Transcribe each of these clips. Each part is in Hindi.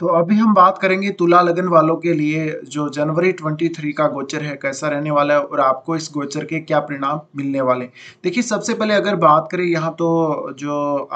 तो अभी हम बात करेंगे तुला लगन वालों के लिए जो जनवरी 23 का गोचर है कैसा रहने वाला है और आपको इस गोचर के क्या परिणाम मिलने वाले देखिए सबसे पहले अगर बात करें यहाँ तो जो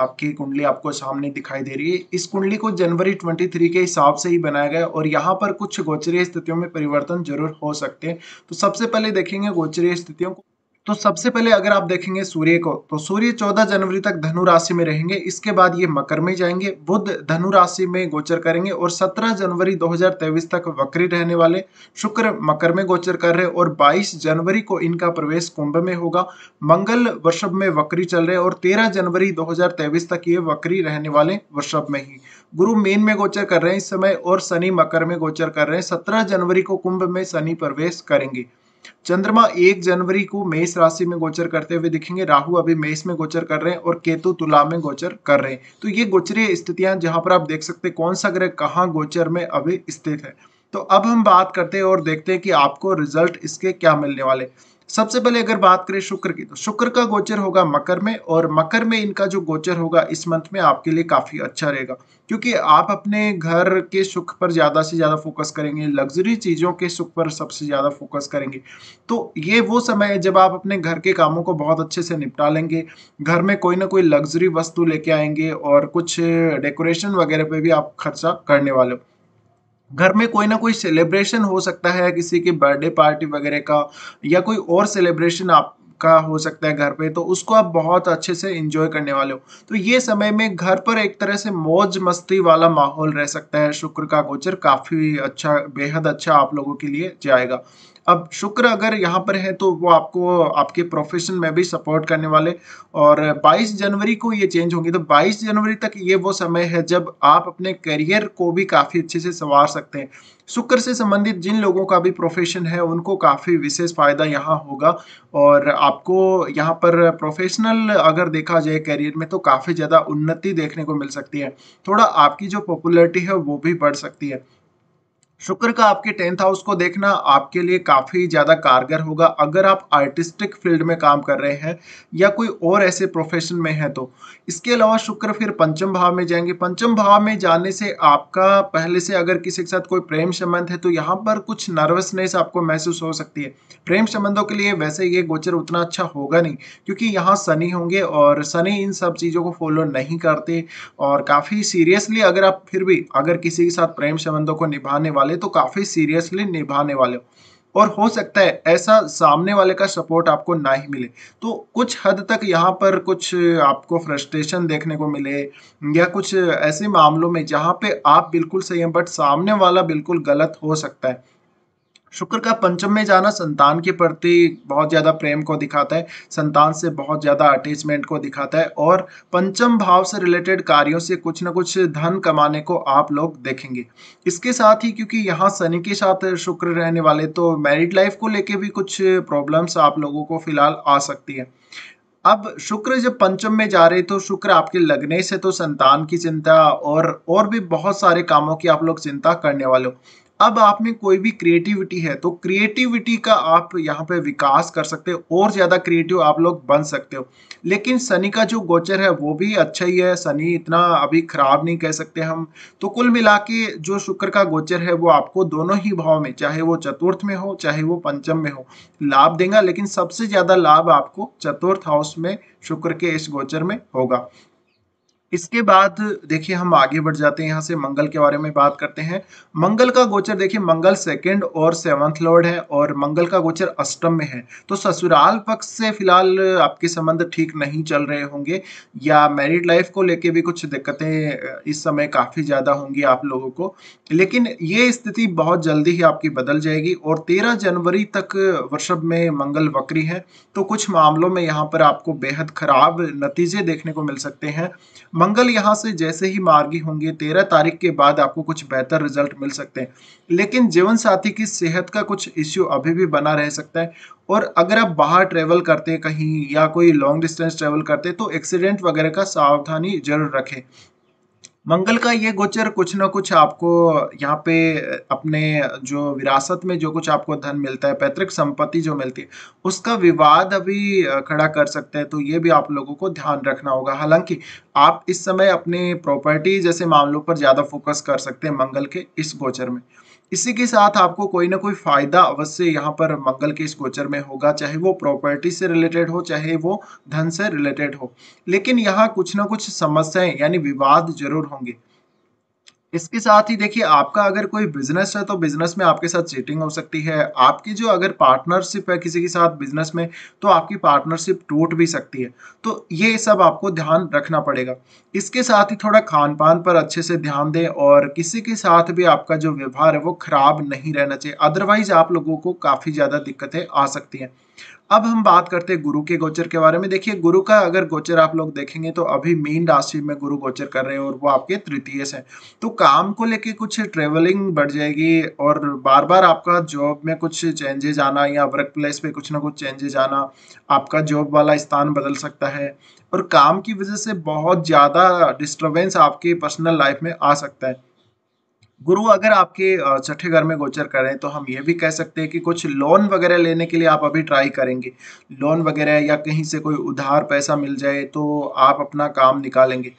आपकी कुंडली आपको सामने दिखाई दे रही है इस कुंडली को जनवरी 23 के हिसाब से ही बनाया गया और यहाँ पर कुछ गोचरीय स्थितियों में परिवर्तन जरूर हो सकते हैं तो सबसे पहले देखेंगे गोचरीय स्थितियों को तो सबसे पहले अगर आप देखेंगे सूर्य को तो सूर्य 14 जनवरी तक धनु राशि में रहेंगे इसके बाद ये मकर में जाएंगे बुध धनु राशि में गोचर करेंगे और 17 जनवरी 2023 तक वक्री रहने वाले शुक्र मकर में गोचर कर रहे और 22 जनवरी को इनका प्रवेश कुंभ में होगा मंगल वृषभ में वक्री चल रहे और 13 जनवरी 2023 तक ये वक्री रहने वाले वृषभ में ही गुरु मीन में गोचर कर रहे हैं इस समय और शनि मकर में गोचर कर रहे हैं सत्रह जनवरी को कुंभ में शनि प्रवेश करेंगे चंद्रमा एक जनवरी को मेष राशि में गोचर करते हुए दिखेंगे राहु अभी मेष में गोचर कर रहे हैं और केतु तुला में गोचर कर रहे हैं तो ये गोचरीय स्थितियां जहां पर आप देख सकते हैं कौन सा ग्रह कहाँ गोचर में अभी स्थित है तो अब हम बात करते हैं और देखते हैं कि आपको रिजल्ट इसके क्या मिलने वाले हैं सबसे पहले अगर बात करें शुक्र की तो शुक्र का गोचर होगा मकर में और मकर में इनका जो गोचर होगा इस मंथ में आपके लिए काफ़ी अच्छा रहेगा क्योंकि आप अपने घर के सुख पर ज़्यादा से ज़्यादा फोकस करेंगे लग्जरी चीज़ों के सुख पर सबसे ज़्यादा फोकस करेंगे तो ये वो समय है जब आप अपने घर के कामों को बहुत अच्छे से निपटा लेंगे घर में कोई ना कोई लग्जरी वस्तु लेके आएंगे और कुछ डेकोरेशन वगैरह पर भी आप खर्चा करने वाले हो घर में कोई ना कोई सेलिब्रेशन हो सकता है किसी की बर्थडे पार्टी वगैरह का या कोई और सेलिब्रेशन आप का हो सकता है घर पे तो उसको आप बहुत अच्छे से इंजॉय करने वाले हो तो ये समय में घर पर एक तरह से मौज मस्ती वाला माहौल रह सकता है शुक्र का गोचर काफ़ी अच्छा बेहद अच्छा आप लोगों के लिए जाएगा अब शुक्र अगर यहाँ पर है तो वो आपको आपके प्रोफेशन में भी सपोर्ट करने वाले और 22 जनवरी को ये चेंज होंगे तो 22 जनवरी तक ये वो समय है जब आप अपने करियर को भी काफ़ी अच्छे से संवार सकते हैं शुक्र से संबंधित जिन लोगों का भी प्रोफेशन है उनको काफ़ी विशेष फ़ायदा यहाँ होगा और आप आपको यहाँ पर प्रोफेशनल अगर देखा जाए करियर में तो काफ़ी ज़्यादा उन्नति देखने को मिल सकती है थोड़ा आपकी जो पॉपुलरिटी है वो भी बढ़ सकती है शुक्र का आपके टेंथ हाउस को देखना आपके लिए काफ़ी ज़्यादा कारगर होगा अगर आप आर्टिस्टिक फील्ड में काम कर रहे हैं या कोई और ऐसे प्रोफेशन में हैं तो इसके अलावा शुक्र फिर पंचम भाव में जाएंगे पंचम भाव में जाने से आपका पहले से अगर किसी के साथ कोई प्रेम संबंध है तो यहाँ पर कुछ नर्वसनेस आपको महसूस हो सकती है प्रेम संबंधों के लिए वैसे ये गोचर उतना अच्छा होगा नहीं क्योंकि यहाँ शनि होंगे और शनि इन सब चीज़ों को फॉलो नहीं करते और काफ़ी सीरियसली अगर आप फिर भी अगर किसी के साथ प्रेम संबंधों को निभाने वाले वाले तो काफी सीरियसली निभाने वाले हो और हो सकता है ऐसा सामने वाले का सपोर्ट आपको ना ही मिले तो कुछ हद तक यहाँ पर कुछ आपको फ्रस्ट्रेशन देखने को मिले या कुछ ऐसे मामलों में जहाँ पे आप बिल्कुल सही हैं बट सामने वाला बिल्कुल गलत हो सकता है शुक्र का पंचम में जाना संतान के प्रति बहुत ज़्यादा प्रेम को दिखाता है संतान से बहुत ज़्यादा अटैचमेंट को दिखाता है और पंचम भाव से रिलेटेड कार्यों से कुछ ना कुछ धन कमाने को आप लोग देखेंगे इसके साथ ही क्योंकि यहाँ शनि के साथ शुक्र रहने वाले तो मैरिड लाइफ को लेके भी कुछ प्रॉब्लम्स आप लोगों को फिलहाल आ सकती है अब शुक्र जब पंचम में जा रहे तो शुक्र आपके लगने से तो संतान की चिंता और और भी बहुत सारे कामों की आप लोग चिंता करने वाले हो अब आप में कोई भी क्रिएटिविटी है तो क्रिएटिविटी का आप यहाँ पे विकास कर सकते हो और ज़्यादा क्रिएटिव आप लोग बन सकते हो लेकिन शनि का जो गोचर है वो भी अच्छा ही है शनि इतना अभी खराब नहीं कह सकते हम तो कुल मिला के जो शुक्र का गोचर है वो आपको दोनों ही भाव में चाहे वो चतुर्थ में हो चाहे वो पंचम में हो लाभ देगा लेकिन सबसे ज़्यादा लाभ आपको चतुर्थ हाउस में शुक्र के इस गोचर में होगा इसके बाद देखिए हम आगे बढ़ जाते हैं यहाँ से मंगल के बारे में बात करते हैं मंगल का गोचर देखिए मंगल सेकंड और सेवंथ लॉर्ड है और मंगल का गोचर अष्टम में है तो ससुराल पक्ष से फिलहाल आपके संबंध ठीक नहीं चल रहे होंगे या मैरिड लाइफ को लेके भी कुछ दिक्कतें इस समय काफ़ी ज़्यादा होंगी आप लोगों को लेकिन ये स्थिति बहुत जल्दी ही आपकी बदल जाएगी और तेरह जनवरी तक वर्षभ में मंगल वक्री है तो कुछ मामलों में यहाँ पर आपको बेहद खराब नतीजे देखने को मिल सकते हैं मंगल यहाँ से जैसे ही मार्गी होंगे तेरह तारीख के बाद आपको कुछ बेहतर रिजल्ट मिल सकते हैं लेकिन जीवन साथी की सेहत का कुछ इश्यू अभी भी बना रह सकता है और अगर आप बाहर ट्रेवल करते कहीं या कोई लॉन्ग डिस्टेंस ट्रेवल करते तो एक्सीडेंट वगैरह का सावधानी जरूर रखें मंगल का ये गोचर कुछ ना कुछ आपको यहाँ पे अपने जो विरासत में जो कुछ आपको धन मिलता है पैतृक संपत्ति जो मिलती है उसका विवाद अभी खड़ा कर सकते हैं तो ये भी आप लोगों को ध्यान रखना होगा हालांकि आप इस समय अपने प्रॉपर्टी जैसे मामलों पर ज़्यादा फोकस कर सकते हैं मंगल के इस गोचर में इसी के साथ आपको कोई ना कोई फायदा अवश्य यहाँ पर मंगल के इस गोचर में होगा चाहे वो प्रॉपर्टी से रिलेटेड हो चाहे वो धन से रिलेटेड हो लेकिन यहाँ कुछ ना कुछ समस्याएं यानी विवाद जरूर होंगे इसके साथ ही देखिए आपका अगर कोई बिजनेस है तो बिजनेस में आपके साथ चीटिंग हो सकती है आपकी जो अगर पार्टनरशिप है किसी के साथ बिजनेस में तो आपकी पार्टनरशिप टूट भी सकती है तो ये सब आपको ध्यान रखना पड़ेगा इसके साथ ही थोड़ा खान पान पर अच्छे से ध्यान दें और किसी के साथ भी आपका जो व्यवहार है वो खराब नहीं रहना चाहिए अदरवाइज आप लोगों को काफ़ी ज़्यादा दिक्कतें आ सकती हैं अब हम बात करते हैं गुरु के गोचर के बारे में देखिए गुरु का अगर गोचर आप लोग देखेंगे तो अभी मीन राशि में गुरु गोचर कर रहे हैं और वो आपके तृतीय से तो काम को लेके कुछ ट्रेवलिंग बढ़ जाएगी और बार बार आपका जॉब में कुछ चेंजेज आना या वर्क प्लेस पे कुछ ना कुछ चेंजेज आना आपका जॉब वाला स्थान बदल सकता है और काम की वजह से बहुत ज़्यादा डिस्टर्बेंस आपके पर्सनल लाइफ में आ सकता है गुरु अगर आपके छठे घर में गोचर करें तो हम ये भी कह सकते हैं कि कुछ लोन वगैरह लेने के लिए आप अभी ट्राई करेंगे लोन वगैरह या कहीं से कोई उधार पैसा मिल जाए तो आप अपना काम निकालेंगे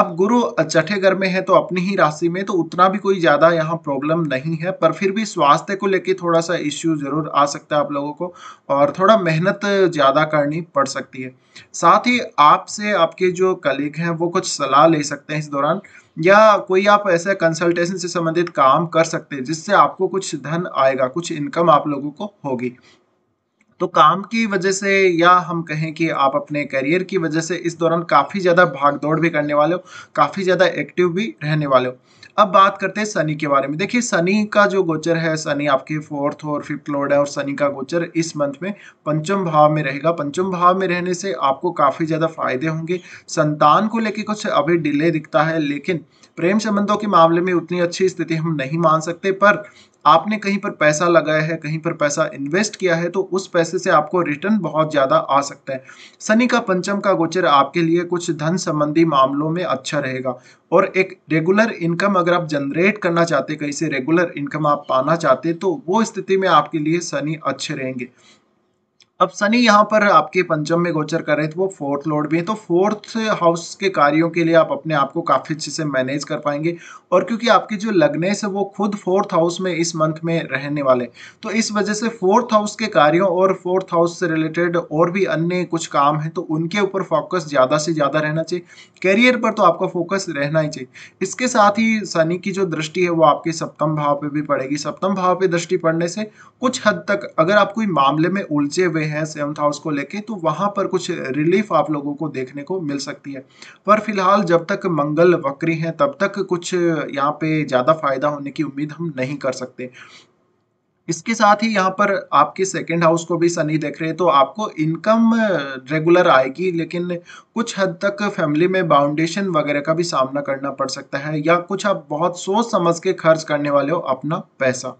अब गुरु छठे घर में है तो अपनी ही राशि में तो उतना भी कोई ज़्यादा यहाँ प्रॉब्लम नहीं है पर फिर भी स्वास्थ्य को लेकर थोड़ा सा इश्यू ज़रूर आ सकता है आप लोगों को और थोड़ा मेहनत ज़्यादा करनी पड़ सकती है साथ ही आपसे आपके जो कलीग हैं वो कुछ सलाह ले सकते हैं इस दौरान या कोई आप ऐसे कंसल्टेशन से संबंधित काम कर सकते हैं जिससे आपको कुछ धन आएगा कुछ इनकम आप लोगों को होगी तो काम की वजह से या हम कहें कि आप अपने करियर की वजह से इस दौरान काफ़ी ज़्यादा भाग दौड़ भी करने वाले हो काफ़ी ज़्यादा एक्टिव भी रहने वाले हो अब बात करते हैं शनि के बारे में देखिए शनि का जो गोचर है शनि आपके फोर्थ और फिफ्थ लॉर्ड है और शनि का गोचर इस मंथ में पंचम भाव में रहेगा पंचम भाव में रहने से आपको काफ़ी ज़्यादा फायदे होंगे संतान को लेकर कुछ अभी डिले दिखता है लेकिन प्रेम संबंधों के मामले में उतनी अच्छी स्थिति हम नहीं मान सकते पर आपने कहीं पर पैसा लगाया है कहीं पर पैसा इन्वेस्ट किया है तो उस पैसे से आपको रिटर्न बहुत ज़्यादा आ सकता है शनि का पंचम का गोचर आपके लिए कुछ धन संबंधी मामलों में अच्छा रहेगा और एक रेगुलर इनकम अगर आप जनरेट करना चाहते कहीं से रेगुलर इनकम आप पाना चाहते तो वो स्थिति में आपके लिए शनि अच्छे रहेंगे अब शनि यहाँ पर आपके पंचम में गोचर कर रहे थे वो फोर्थ लॉर्ड भी है तो फोर्थ हाउस के कार्यों के लिए आप अपने आप को काफ़ी अच्छे से मैनेज कर पाएंगे और क्योंकि आपके जो लगने है वो खुद फोर्थ हाउस में इस मंथ में रहने वाले तो इस वजह से फोर्थ हाउस के कार्यों और फोर्थ हाउस से रिलेटेड और भी अन्य कुछ काम है तो उनके ऊपर फोकस ज़्यादा से ज़्यादा रहना चाहिए करियर पर तो आपका फोकस रहना ही चाहिए इसके साथ ही शनि की जो दृष्टि है वो आपके सप्तम भाव पर भी पड़ेगी सप्तम भाव पर दृष्टि पड़ने से कुछ हद तक अगर आप कोई मामले में उलझे हुए हैं सेवंथ हाउस को लेके तो वहाँ पर कुछ रिलीफ आप लोगों को देखने को मिल सकती है पर फिलहाल जब तक मंगल वक्री हैं तब तक कुछ यहाँ पे ज़्यादा फायदा होने की उम्मीद हम नहीं कर सकते इसके साथ ही यहाँ पर आपके सेकेंड हाउस को भी सनी देख रहे हैं तो आपको इनकम रेगुलर आएगी लेकिन कुछ हद तक फैमिली में बाउंडेशन वगैरह का भी सामना करना पड़ सकता है या कुछ आप बहुत सोच समझ के खर्च करने वाले हो अपना पैसा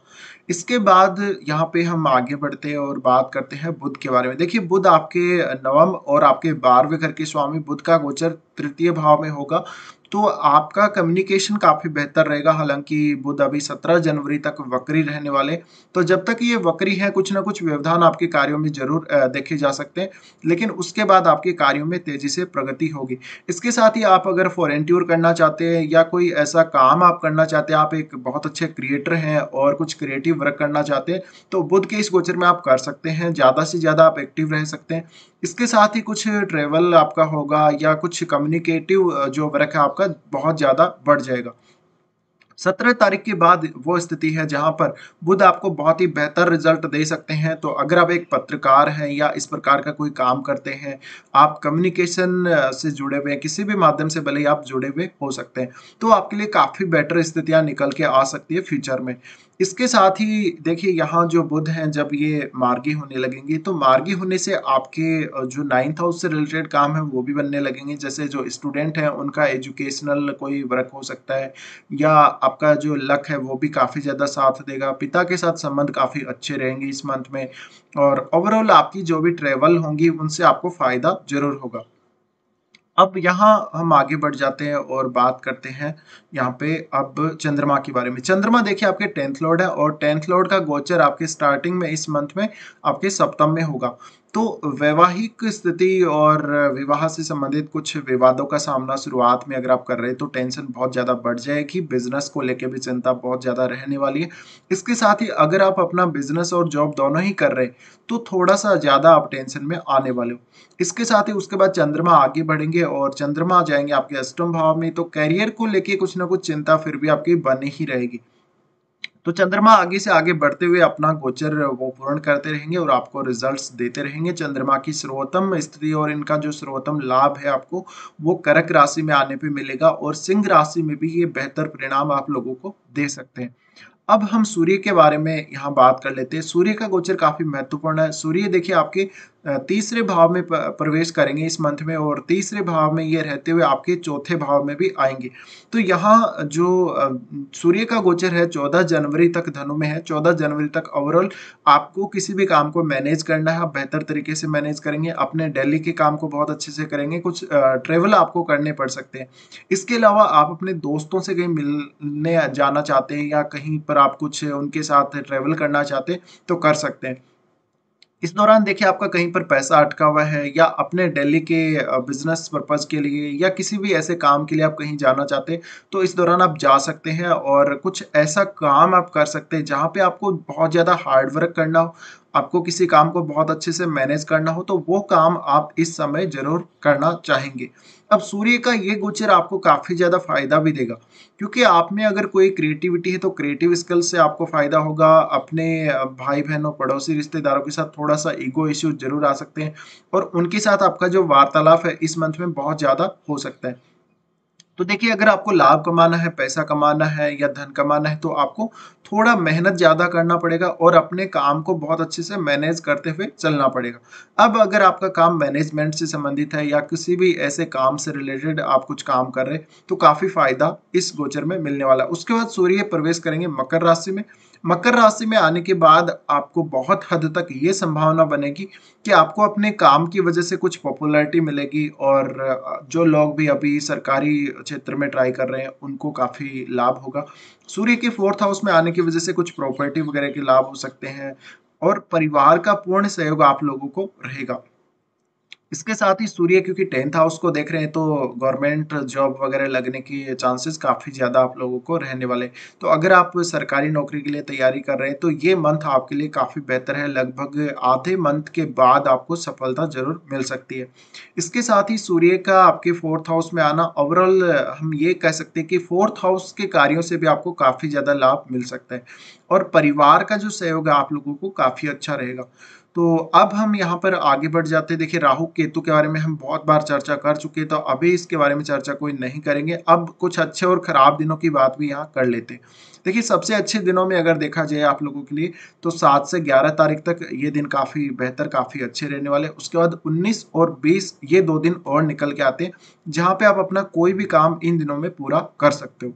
इसके बाद यहाँ पे हम आगे बढ़ते हैं और बात करते हैं बुद्ध के बारे में देखिए बुद्ध आपके नवम और आपके बारहवें घर के स्वामी बुद्ध का गोचर तृतीय भाव में होगा तो आपका कम्युनिकेशन काफ़ी बेहतर रहेगा हालांकि बुध अभी 17 जनवरी तक वक्री रहने वाले तो जब तक ये वक्री है कुछ ना कुछ व्यवधान आपके कार्यों में जरूर देखे जा सकते हैं लेकिन उसके बाद आपके कार्यों में तेजी से प्रगति होगी इसके साथ ही आप अगर फॉरन ट्यूर करना चाहते हैं या कोई ऐसा काम आप करना चाहते हैं आप एक बहुत अच्छे क्रिएटर हैं और कुछ क्रिएटिव वर्क करना चाहते हैं तो बुद्ध के इस गोचर में आप कर सकते हैं ज़्यादा से ज़्यादा आप एक्टिव रह सकते हैं इसके साथ ही कुछ ट्रेवल आपका होगा या कुछ कम्युनिकेटिव जो वर्क है आपका बहुत ज़्यादा बढ़ जाएगा सत्रह तारीख के बाद वो स्थिति है जहां पर बुध आपको बहुत ही बेहतर रिजल्ट दे सकते हैं तो अगर आप एक पत्रकार हैं या इस प्रकार का कोई काम करते हैं आप कम्युनिकेशन से जुड़े हुए किसी भी माध्यम से भले ही आप जुड़े हुए हो सकते हैं तो आपके लिए काफ़ी बेटर स्थितियां निकल के आ सकती है फ्यूचर में इसके साथ ही देखिए यहाँ जो बुध हैं जब ये मार्गी होने लगेंगे तो मार्गी होने से आपके जो नाइन्थ हाउस से रिलेटेड काम है वो भी बनने लगेंगे जैसे जो स्टूडेंट हैं उनका एजुकेशनल कोई वर्क हो सकता है या आपका जो लक है वो भी काफ़ी ज़्यादा साथ देगा पिता के साथ संबंध काफ़ी अच्छे रहेंगे इस मंथ में और ओवरऑल आपकी जो भी ट्रेवल होंगी उनसे आपको फ़ायदा ज़रूर होगा अब यहाँ हम आगे बढ़ जाते हैं और बात करते हैं यहाँ पे अब चंद्रमा के बारे में चंद्रमा देखिए आपके टेंथ लॉर्ड है और टेंथ लॉर्ड का गोचर आपके स्टार्टिंग में इस मंथ में आपके सप्तम में होगा तो वैवाहिक स्थिति और विवाह से संबंधित कुछ विवादों का सामना शुरुआत में अगर आप कर रहे हैं तो टेंशन बहुत ज़्यादा बढ़ जाएगी बिजनेस को लेकर भी चिंता बहुत ज़्यादा रहने वाली है इसके साथ ही अगर आप अपना बिजनेस और जॉब दोनों ही कर रहे हैं तो थोड़ा सा ज़्यादा आप टेंशन में आने वाले हो इसके साथ ही उसके बाद चंद्रमा आगे बढ़ेंगे और चंद्रमा जाएंगे आपके अष्टम भाव में तो कैरियर को लेकर कुछ ना कुछ चिंता फिर भी आपकी बनी ही रहेगी तो चंद्रमा आगे से आगे बढ़ते हुए अपना गोचर वो पूर्ण करते रहेंगे और आपको रिजल्ट्स देते रहेंगे चंद्रमा की सर्वोत्तम स्थिति और इनका जो सर्वोत्तम लाभ है आपको वो करक राशि में आने पे मिलेगा और सिंह राशि में भी ये बेहतर परिणाम आप लोगों को दे सकते हैं अब हम सूर्य के बारे में यहाँ बात कर लेते हैं सूर्य का गोचर काफी महत्वपूर्ण है सूर्य देखिए आपके तीसरे भाव में प्रवेश करेंगे इस मंथ में और तीसरे भाव में ये रहते हुए आपके चौथे भाव में भी आएंगे तो यहाँ जो सूर्य का गोचर है चौदह जनवरी तक धनु में है चौदह जनवरी तक ओवरऑल आपको किसी भी काम को मैनेज करना है बेहतर तरीके से मैनेज करेंगे अपने डेली के काम को बहुत अच्छे से करेंगे कुछ ट्रेवल आपको करने पड़ सकते हैं इसके अलावा आप अपने दोस्तों से कहीं मिलने जाना चाहते हैं या कहीं पर आप कुछ उनके साथ ट्रेवल करना चाहते हैं तो कर सकते हैं इस दौरान देखिए आपका कहीं पर पैसा अटका हुआ है या अपने डेली के बिजनेस पर्पज़ के लिए या किसी भी ऐसे काम के लिए आप कहीं जाना चाहते हैं तो इस दौरान आप जा सकते हैं और कुछ ऐसा काम आप कर सकते हैं जहाँ पे आपको बहुत ज़्यादा हार्ड वर्क करना हो आपको किसी काम को बहुत अच्छे से मैनेज करना हो तो वो काम आप इस समय जरूर करना चाहेंगे अब सूर्य का ये गोचर आपको काफ़ी ज़्यादा फायदा भी देगा क्योंकि आप में अगर कोई क्रिएटिविटी है तो क्रिएटिव स्किल से आपको फायदा होगा अपने भाई बहनों पड़ोसी रिश्तेदारों के साथ थोड़ा सा ईगो इश्यू जरूर आ सकते हैं और उनके साथ आपका जो वार्तालाप है इस मंथ में बहुत ज़्यादा हो सकता है तो देखिए अगर आपको लाभ कमाना है पैसा कमाना है या धन कमाना है तो आपको थोड़ा मेहनत ज़्यादा करना पड़ेगा और अपने काम को बहुत अच्छे से मैनेज करते हुए चलना पड़ेगा अब अगर आपका काम मैनेजमेंट से संबंधित है या किसी भी ऐसे काम से रिलेटेड आप कुछ काम कर रहे तो काफ़ी फायदा इस गोचर में मिलने वाला उसके बाद सूर्य प्रवेश करेंगे मकर राशि में मकर राशि में आने के बाद आपको बहुत हद तक ये संभावना बनेगी कि आपको अपने काम की वजह से कुछ पॉपुलैरिटी मिलेगी और जो लोग भी अभी सरकारी क्षेत्र में ट्राई कर रहे हैं उनको काफ़ी लाभ होगा सूर्य के फोर्थ हाउस में आने की वजह से कुछ प्रॉपर्टी वगैरह के लाभ हो सकते हैं और परिवार का पूर्ण सहयोग आप लोगों को रहेगा इसके साथ ही सूर्य क्योंकि टेंथ हाउस को देख रहे हैं तो गवर्नमेंट जॉब वगैरह लगने की चांसेस काफ़ी ज़्यादा आप लोगों को रहने वाले तो अगर आप सरकारी नौकरी के लिए तैयारी कर रहे हैं तो ये मंथ आपके लिए काफ़ी बेहतर है लगभग आधे मंथ के बाद आपको सफलता जरूर मिल सकती है इसके साथ ही सूर्य का आपके फोर्थ हाउस में आना ओवरऑल हम ये कह सकते हैं कि फोर्थ हाउस के कार्यों से भी आपको काफ़ी ज़्यादा लाभ मिल सकता है और परिवार का जो सहयोग है आप लोगों को काफ़ी अच्छा रहेगा तो अब हम यहाँ पर आगे बढ़ जाते हैं देखिए राहु केतु के बारे में हम बहुत बार चर्चा कर चुके हैं तो अभी इसके बारे में चर्चा कोई नहीं करेंगे अब कुछ अच्छे और ख़राब दिनों की बात भी यहाँ कर लेते हैं देखिए सबसे अच्छे दिनों में अगर देखा जाए आप लोगों के लिए तो सात से ग्यारह तारीख तक ये दिन काफ़ी बेहतर काफ़ी अच्छे रहने वाले उसके बाद उन्नीस और बीस ये दो दिन और निकल के आते हैं जहाँ पे आप अपना कोई भी काम इन दिनों में पूरा कर सकते हो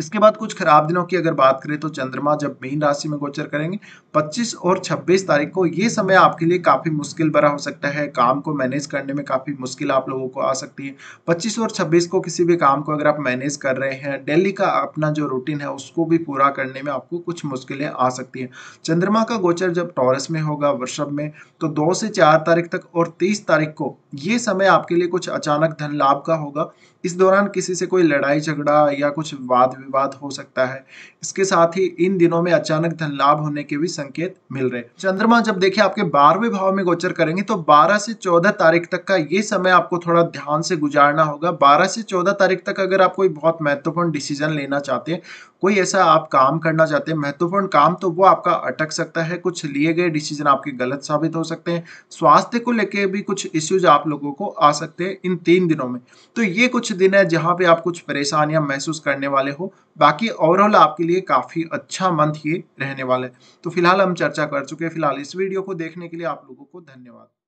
इसके बाद कुछ खराब दिनों की अगर बात करें तो चंद्रमा जब मीन राशि में गोचर करेंगे 25 और 26 तारीख को ये समय आपके लिए काफ़ी मुश्किल भरा हो सकता है काम को मैनेज करने में काफ़ी मुश्किल आप लोगों को आ सकती है 25 और 26 को किसी भी काम को अगर आप मैनेज कर रहे हैं डेली का अपना जो रूटीन है उसको भी पूरा करने में आपको कुछ मुश्किलें आ सकती हैं चंद्रमा का गोचर जब टॉरस में होगा वृषभ में तो दो से चार तारीख तक और तीस तारीख को ये समय आपके लिए कुछ अचानक धन लाभ का होगा इस दौरान किसी से कोई लड़ाई झगड़ा या कुछ वाद विवाद हो सकता है इसके साथ ही इन दिनों में अचानक धन लाभ होने के भी संकेत मिल रहे चंद्रमा जब देखिए आपके बारहवें भाव में गोचर करेंगे तो 12 से 14 तारीख तक का ये समय आपको थोड़ा ध्यान से गुजारना होगा 12 से 14 तारीख तक अगर आप कोई बहुत महत्वपूर्ण डिसीजन लेना चाहते हैं कोई ऐसा आप काम करना चाहते हैं महत्वपूर्ण काम तो वो आपका अटक सकता है कुछ लिए गए डिसीजन आपके गलत साबित हो सकते हैं स्वास्थ्य को लेकर भी कुछ इश्यूज आप लोगों को आ सकते हैं इन तीन दिनों में तो ये कुछ कुछ दिन है जहाँ पे आप कुछ परेशानियां महसूस करने वाले हो बाकी ओवरऑल आपके लिए काफ़ी अच्छा मंथ ये रहने वाला है तो फिलहाल हम चर्चा कर चुके हैं फिलहाल इस वीडियो को देखने के लिए आप लोगों को धन्यवाद